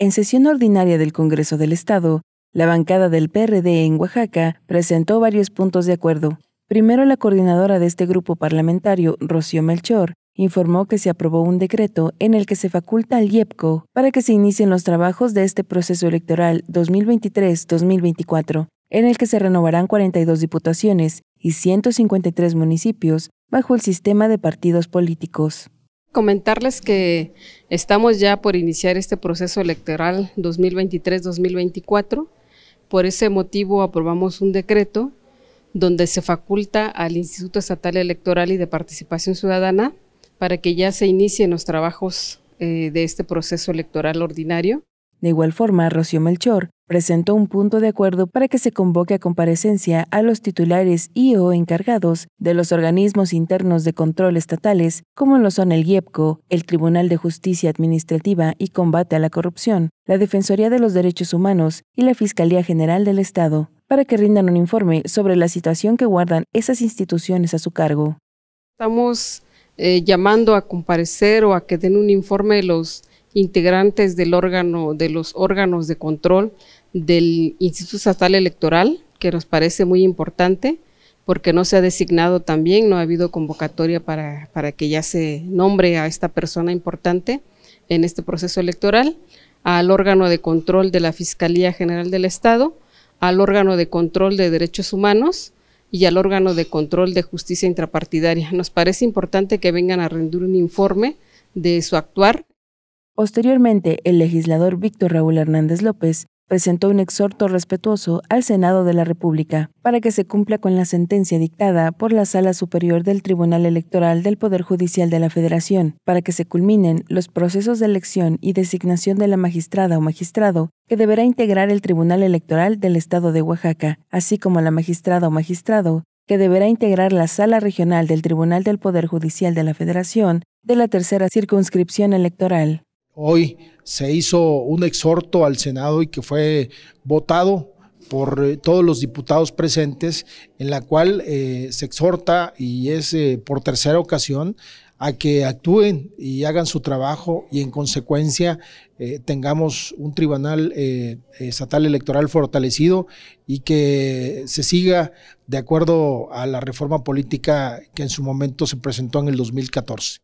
En sesión ordinaria del Congreso del Estado, la bancada del PRD en Oaxaca presentó varios puntos de acuerdo. Primero, la coordinadora de este grupo parlamentario, Rocío Melchor, informó que se aprobó un decreto en el que se faculta al IEPCO para que se inicien los trabajos de este proceso electoral 2023-2024, en el que se renovarán 42 diputaciones y 153 municipios bajo el sistema de partidos políticos. Comentarles que estamos ya por iniciar este proceso electoral 2023-2024. Por ese motivo aprobamos un decreto donde se faculta al Instituto Estatal Electoral y de Participación Ciudadana para que ya se inicien los trabajos eh, de este proceso electoral ordinario. De igual forma, Rocío Melchor presentó un punto de acuerdo para que se convoque a comparecencia a los titulares y o encargados de los organismos internos de control estatales, como lo son el IEPCO, el Tribunal de Justicia Administrativa y Combate a la Corrupción, la Defensoría de los Derechos Humanos y la Fiscalía General del Estado, para que rindan un informe sobre la situación que guardan esas instituciones a su cargo. Estamos eh, llamando a comparecer o a que den un informe los integrantes del órgano, de los órganos de control del Instituto Estatal Electoral, que nos parece muy importante, porque no se ha designado también, no ha habido convocatoria para, para que ya se nombre a esta persona importante en este proceso electoral, al órgano de control de la Fiscalía General del Estado, al órgano de control de derechos humanos y al órgano de control de justicia intrapartidaria. Nos parece importante que vengan a rendir un informe de su actuar Posteriormente, el legislador Víctor Raúl Hernández López presentó un exhorto respetuoso al Senado de la República para que se cumpla con la sentencia dictada por la Sala Superior del Tribunal Electoral del Poder Judicial de la Federación, para que se culminen los procesos de elección y designación de la magistrada o magistrado que deberá integrar el Tribunal Electoral del Estado de Oaxaca, así como la magistrada o magistrado que deberá integrar la Sala Regional del Tribunal del Poder Judicial de la Federación de la Tercera Circunscripción Electoral hoy se hizo un exhorto al Senado y que fue votado por eh, todos los diputados presentes, en la cual eh, se exhorta y es eh, por tercera ocasión a que actúen y hagan su trabajo y en consecuencia tengamos un tribunal estatal electoral fortalecido y que se siga de acuerdo a la reforma política que en su momento se presentó en el 2014.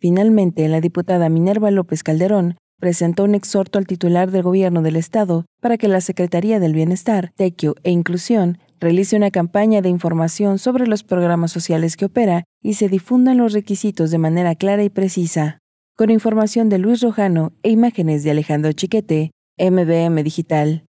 Finalmente, la diputada Minerva López Calderón presentó un exhorto al titular del Gobierno del Estado para que la Secretaría del Bienestar, Tequio e Inclusión realice una campaña de información sobre los programas sociales que opera y se difundan los requisitos de manera clara y precisa. Con información de Luis Rojano e imágenes de Alejandro Chiquete, MBM Digital.